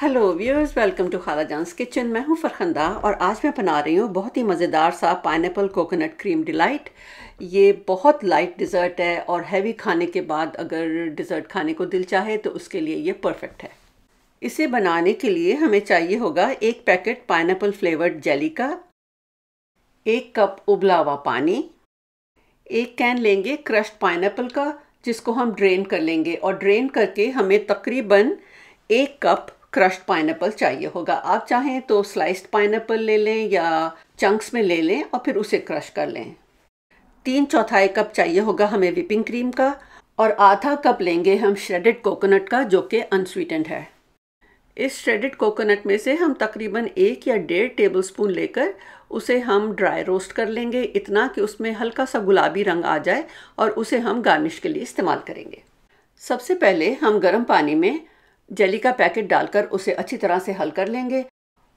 hello viewers welcome to Jaan's kitchen मैं हूं फरखंदा और आज मैं बना रही हूं बहुत ही मज़ेदार सा पाइनएप्पल कोकोनट क्रीम डिलाइट ये बहुत लाइट डिज़र्ट है और हैवी खाने के बाद अगर डिज़र्ट खाने को दिल चाहे तो उसके लिए ये परफेक्ट है इसे बनाने के लिए हमें चाहिए होगा एक पैकेट पाइनएप्पल फ्लेवर्ड जेली का एक कप उबला हुआ पानी एक कैन लेंगे क्रश्ड पाइनएप्पल का जिसको हम ड्रेन कर लेंगे और ड्रेन करके हमें तकरीबन एक कप क्रश्ड पाइनएप्पल चाहिए होगा आप चाहें तो स्लाइस्ड पाइनएप्पल ले लें या चंक्स में ले लें और फिर उसे क्रश कर लें तीन चौथाई कप चाहिए होगा हमें विपिंग क्रीम का और आधा कप लेंगे हम श्रेडेड कोकोनट का जो कि अनस्वीटेंड है इस श्रेडेड कोकोनट में से हम तकरीबन एक या डेढ़ टेबल स्पून लेकर उसे हम ड्राई रोस्ट कर लेंगे इतना कि उसमें हल्का सा गुलाबी रंग आ जाए और उसे हम गार्निश के लिए इस्तेमाल करेंगे सबसे पहले हम गर्म पानी में जेली का पैकेट डालकर उसे अच्छी तरह से हल कर लेंगे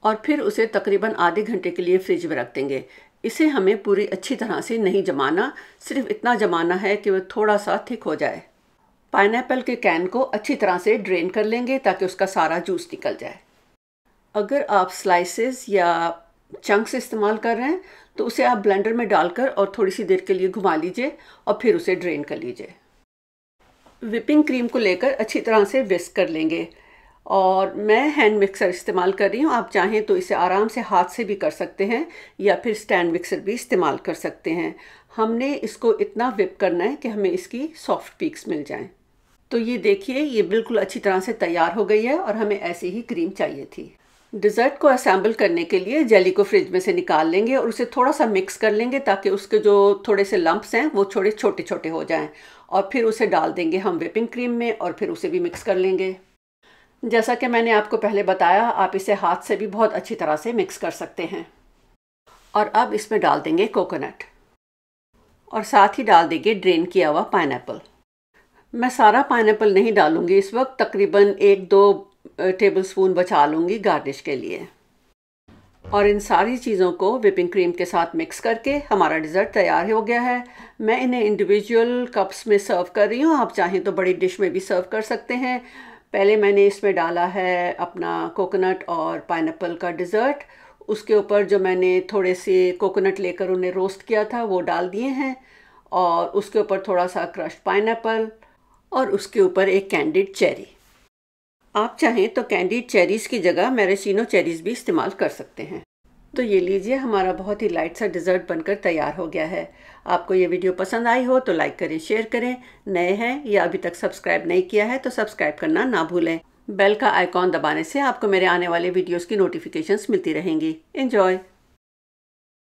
और फिर उसे तकरीबन आधे घंटे के लिए फ्रिज में रख देंगे इसे हमें पूरी अच्छी तरह से नहीं जमाना सिर्फ इतना जमाना है कि वह थोड़ा सा थिक हो जाए पाइनएप्पल के कैन को अच्छी तरह से ड्रेन कर लेंगे ताकि उसका सारा जूस निकल जाए अगर आप स्लाइसेस या चंक्स इस्तेमाल कर रहे हैं तो उसे आप ब्लेंडर में डालकर और थोड़ी सी देर के लिए घुमा लीजिए और फिर उसे ड्रेन कर लीजिए विपिंग क्रीम को लेकर अच्छी तरह से विस्क कर लेंगे और मैं हैंड मिक्सर इस्तेमाल कर रही हूँ आप चाहें तो इसे आराम से हाथ से भी कर सकते हैं या फिर स्टैंड मिक्सर भी इस्तेमाल कर सकते हैं हमने इसको इतना विप करना है कि हमें इसकी सॉफ्ट पीक्स मिल जाएं तो ये देखिए ये बिल्कुल अच्छी तरह से तैयार हो गई है और हमें ऐसी ही क्रीम चाहिए थी डिज़र्ट को असेंबल करने के लिए जेली को फ्रिज में से निकाल लेंगे और उसे थोड़ा सा मिक्स कर लेंगे ताकि उसके जो थोड़े से लम्प्स हैं वो थोड़े छोटे छोटे हो जाएं और फिर उसे डाल देंगे हम व्हिपिंग क्रीम में और फिर उसे भी मिक्स कर लेंगे जैसा कि मैंने आपको पहले बताया आप इसे हाथ से भी बहुत अच्छी तरह से मिक्स कर सकते हैं और अब इसमें डाल देंगे कोकोनट और साथ ही डाल देंगे ड्रेन किया हुआ पाइनएप्पल मैं सारा पाइनएप्पल नहीं डालूंगी इस वक्त तकरीबन एक दो टेबलस्पून बचा लूँगी गार्निश के लिए और इन सारी चीज़ों को विपिंग क्रीम के साथ मिक्स करके हमारा डिज़र्ट तैयार हो गया है मैं इन्हें इंडिविजुअल कप्स में सर्व कर रही हूँ आप चाहें तो बड़ी डिश में भी सर्व कर सकते हैं पहले मैंने इसमें डाला है अपना कोकोनट और पाइनएप्पल का डिज़र्ट उसके ऊपर जो मैंने थोड़े से कोकोनट लेकर उन्हें रोस्ट किया था वो डाल दिए हैं और उसके ऊपर थोड़ा सा क्रश्ड पाइनएप्पल और उसके ऊपर एक कैंडिड चेरी आप चाहें तो कैंडीड चेरीज़ की जगह मैरेसिनो चेरीज़ भी इस्तेमाल कर सकते हैं तो ये लीजिए हमारा बहुत ही लाइट सा डिज़र्ट बनकर तैयार हो गया है आपको ये वीडियो पसंद आई हो तो लाइक करें शेयर करें नए हैं या अभी तक सब्सक्राइब नहीं किया है तो सब्सक्राइब करना ना भूलें बेल का आइकॉन दबाने से आपको मेरे आने वाले वीडियोस की नोटिफिकेशंस मिलती रहेंगी एंजॉय